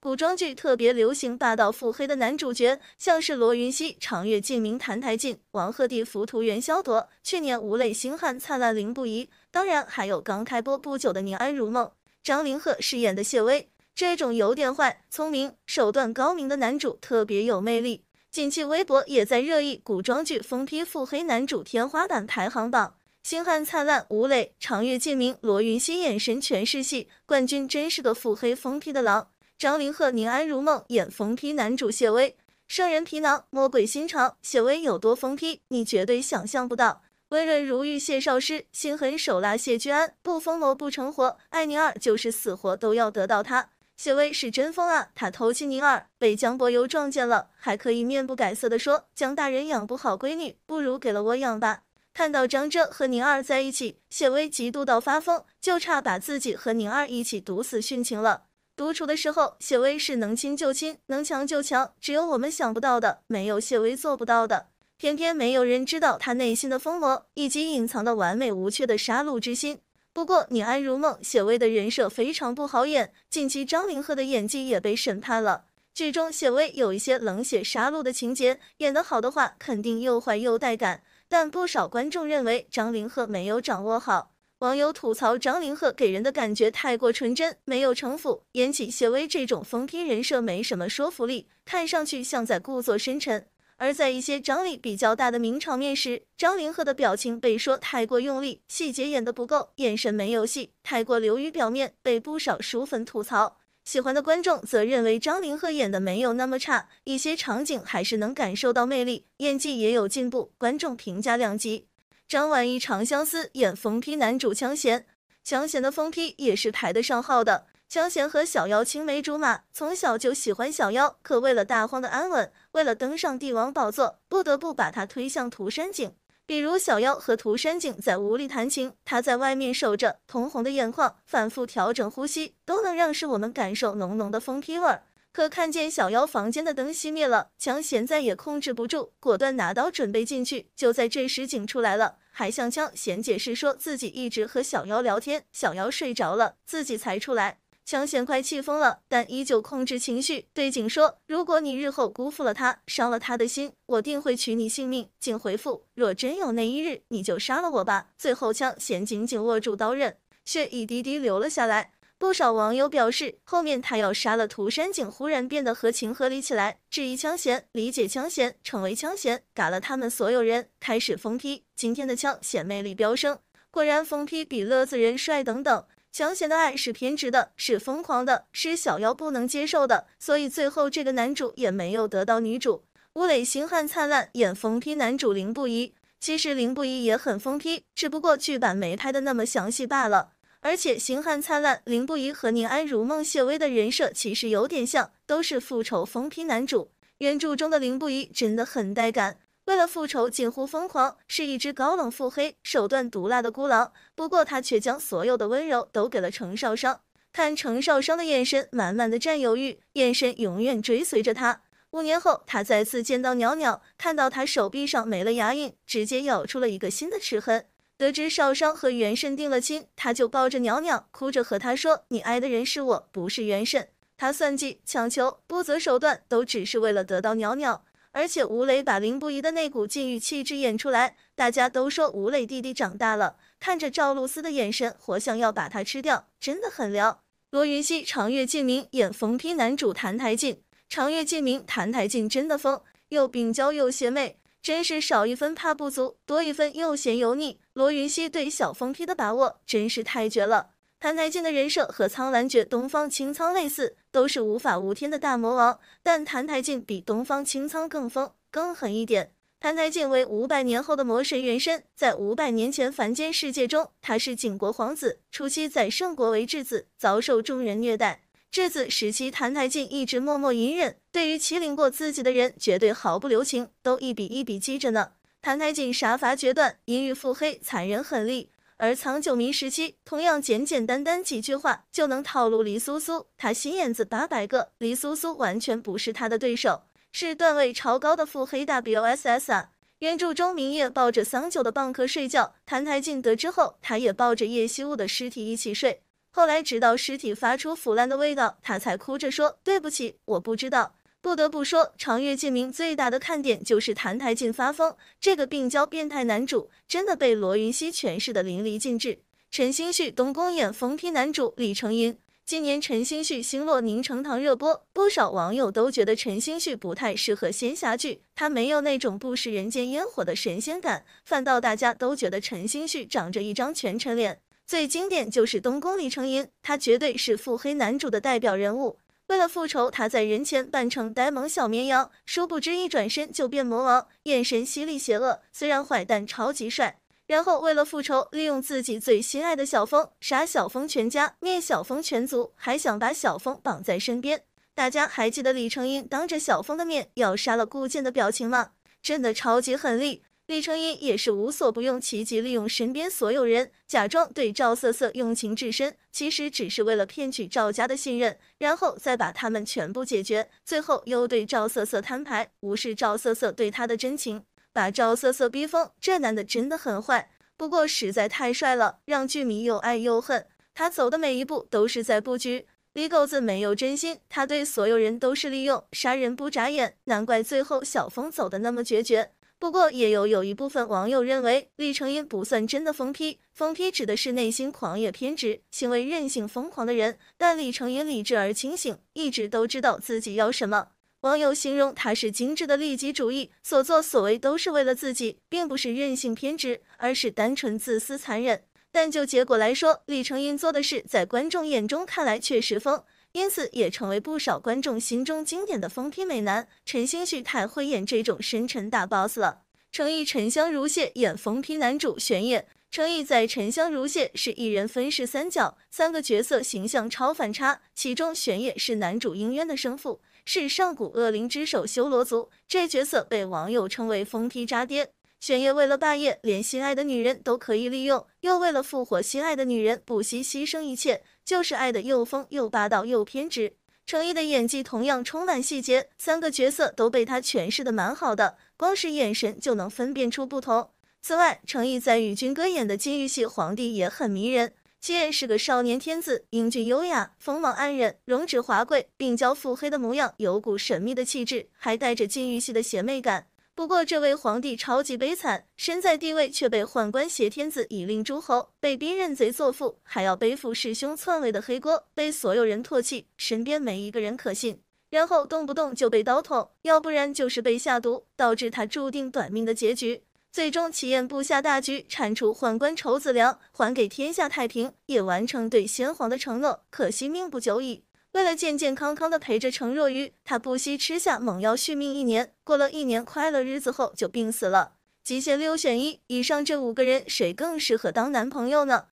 古装剧特别流行霸道腹黑的男主角，像是罗云熙、长月烬明、澹台烬、王鹤棣、浮屠元宵夺，去年吴磊、星汉灿烂、林不疑，当然还有刚开播不久的宁安如梦，张凌赫饰演的谢威，这种有点坏、聪明、手段高明的男主特别有魅力。近期微博也在热议古装剧封批腹黑男主天花板排行榜，星汉灿烂、吴磊、长月烬明、罗云熙眼神全是戏，冠军真是个腹黑封批的狼。张凌赫宁安如梦演疯批男主谢威，圣人皮囊魔鬼心肠。谢威有多疯批，你绝对想象不到。温润如玉谢少师，心狠手辣谢君安，不疯魔不成活。爱宁儿就是死活都要得到他。谢威是真疯啊！他偷亲宁儿，被江伯游撞见了，还可以面不改色的说：“江大人养不好闺女，不如给了我养吧。”看到张哲和宁儿在一起，谢威嫉妒到发疯，就差把自己和宁儿一起毒死殉情了。独处的时候，谢威是能亲就亲，能强就强。只有我们想不到的，没有谢威做不到的。偏偏没有人知道他内心的疯魔，以及隐藏的完美无缺的杀戮之心。不过，你爱如梦，谢威的人设非常不好演。近期张凌赫的演技也被审判了。剧中谢威有一些冷血杀戮的情节，演得好的话，肯定又坏又带感。但不少观众认为张凌赫没有掌握好。网友吐槽张凌赫给人的感觉太过纯真，没有城府，演起谢威这种疯批人设没什么说服力，看上去像在故作深沉。而在一些张力比较大的名场面时，张凌赫的表情被说太过用力，细节演得不够，眼神没有戏，太过流于表面，被不少书粉吐槽。喜欢的观众则认为张凌赫演的没有那么差，一些场景还是能感受到魅力，演技也有进步，观众评价两极。张晚意《长相思》演疯批男主枪贤，枪贤的疯批也是排得上号的。枪贤和小夭青梅竹马，从小就喜欢小夭，可为了大荒的安稳，为了登上帝王宝座，不得不把他推向涂山璟。比如小夭和涂山璟在屋里弹琴，他在外面守着，通红的眼眶，反复调整呼吸，都能让使我们感受浓浓的疯批味儿。可看见小妖房间的灯熄灭了，强贤再也控制不住，果断拿刀准备进去。就在这时，景出来了，还向强贤解释说自己一直和小妖聊天，小妖睡着了，自己才出来。强贤快气疯了，但依旧控制情绪对景说：“如果你日后辜负了他，伤了他的心，我定会取你性命。”景回复：“若真有那一日，你就杀了我吧。”最后，强贤紧紧握住刀刃，血一滴滴流了下来。不少网友表示，后面他要杀了涂山璟，忽然变得合情合理起来。质疑枪贤，理解枪贤成为枪贤，嘎了他们所有人，开始疯批。今天的枪显魅力飙升，果然疯批比乐子人帅等等。枪贤的爱是偏执的，是疯狂的，是小妖不能接受的，所以最后这个男主也没有得到女主。吴磊星汉灿烂演疯批男主林不疑，其实林不疑也很疯批，只不过剧版没拍的那么详细罢了。而且，星汉灿烂、林不疑和宁安如梦、谢薇的人设其实有点像，都是复仇疯批男主。原著中的林不疑真的很带感，为了复仇近乎疯狂，是一只高冷腹黑、手段毒辣的孤狼。不过他却将所有的温柔都给了程少商，看程少商的眼神满满的占有欲，眼神永远追随着他。五年后，他再次见到袅袅，看到他手臂上没了牙印，直接咬出了一个新的齿痕。得知少商和元慎定了亲，他就抱着袅袅，哭着和他说：“你爱的人是我，不是元慎。”他算计、强求、不择手段，都只是为了得到袅袅。而且吴磊把林不疑的那股禁欲气质演出来，大家都说吴磊弟弟长大了。看着赵露思的眼神，活像要把她吃掉，真的很撩。罗云熙、长月烬明演疯批男主澹台烬，长月烬明、澹台烬真的疯，又病娇又邪魅。真是少一分怕不足，多一分又嫌油腻。罗云熙对小疯批的把握真是太绝了。谭台烬的人设和苍兰诀东方青苍类似，都是无法无天的大魔王，但谭台烬比东方青苍更疯、更狠一点。谭台烬为五百年后的魔神原身，在五百年前凡间世界中，他是景国皇子，初期在圣国为质子，遭受众人虐待。至子时期，谭台烬一直默默隐忍，对于欺凌过自己的人，绝对毫不留情，都一笔一笔记着呢。谭台烬杀伐决断，阴郁腹黑，残忍狠戾。而藏九明时期，同样简简单单几句话就能套路黎苏苏，他心眼子八百个，黎苏苏完全不是他的对手，是段位超高的腹黑大 BOSS 啊。原著中，明月抱着桑九的蚌壳睡觉，谭台烬得知后，他也抱着叶夕雾的尸体一起睡。后来，直到尸体发出腐烂的味道，他才哭着说：“对不起，我不知道。”不得不说，《长月烬明》最大的看点就是澹台烬发疯，这个病娇变态男主真的被罗云熙诠释的淋漓尽致。陈星旭、东宫演疯批男主李承鄞。今年陈星旭《星落凝成糖》热播，不少网友都觉得陈星旭不太适合仙侠剧，他没有那种不食人间烟火的神仙感，反倒大家都觉得陈星旭长着一张全程脸。最经典就是东宫李成英，他绝对是腹黑男主的代表人物。为了复仇，他在人前扮成呆萌小绵羊，殊不知一转身就变魔王，眼神犀利邪恶，虽然坏蛋超级帅。然后为了复仇，利用自己最心爱的小峰，杀小峰全家，灭小峰全族，还想把小峰绑在身边。大家还记得李成英当着小峰的面要杀了顾剑的表情吗？真的超级狠厉。李成英也是无所不用其极，利用身边所有人，假装对赵瑟瑟用情至深，其实只是为了骗取赵家的信任，然后再把他们全部解决。最后又对赵瑟瑟摊牌，无视赵瑟瑟对他的真情，把赵瑟瑟逼疯。这男的真的很坏，不过实在太帅了，让剧迷又爱又恨。他走的每一步都是在布局，李狗子没有真心，他对所有人都是利用，杀人不眨眼，难怪最后小峰走的那么决绝。不过，也有有一部分网友认为李承鄞不算真的疯批。疯批指的是内心狂野、偏执、行为任性、疯狂的人，但李承鄞理智而清醒，一直都知道自己要什么。网友形容他是精致的利己主义，所作所为都是为了自己，并不是任性偏执，而是单纯自私残忍。但就结果来说，李承鄞做的事，在观众眼中看来确实疯。因此，也成为不少观众心中经典的疯批美男陈星旭太会演这种深沉大 boss 了。成毅沉香如屑演疯批男主玄烨。成毅在沉香如屑是一人分饰三角，三个角色形象超反差。其中玄烨是男主应渊的生父，是上古恶灵之首修罗族，这角色被网友称为疯批渣爹。玄烨为了霸业，连心爱的女人都可以利用，又为了复活心爱的女人，不惜牺牲一切。就是爱的又疯又霸道又偏执，程毅的演技同样充满细节，三个角色都被他诠释的蛮好的，光是眼神就能分辨出不同。此外，程毅在与君哥演的金玉戏皇帝也很迷人，既然是个少年天子，英俊优雅，锋芒黯然，容止华贵，鬓娇腹黑的模样，有股神秘的气质，还带着金玉戏的邪魅感。不过这位皇帝超级悲惨，身在帝位却被宦官挟天子以令诸侯，被逼认贼作父，还要背负弑兄篡位的黑锅，被所有人唾弃，身边没一个人可信，然后动不动就被刀捅，要不然就是被下毒，导致他注定短命的结局。最终齐燕布下大局，铲除宦官仇子良，还给天下太平，也完成对先皇的承诺。可惜命不久矣。为了健健康康的陪着程若愚，他不惜吃下猛药续命。一年过了一年快乐日子后，就病死了。极限六选一，以上这五个人谁更适合当男朋友呢？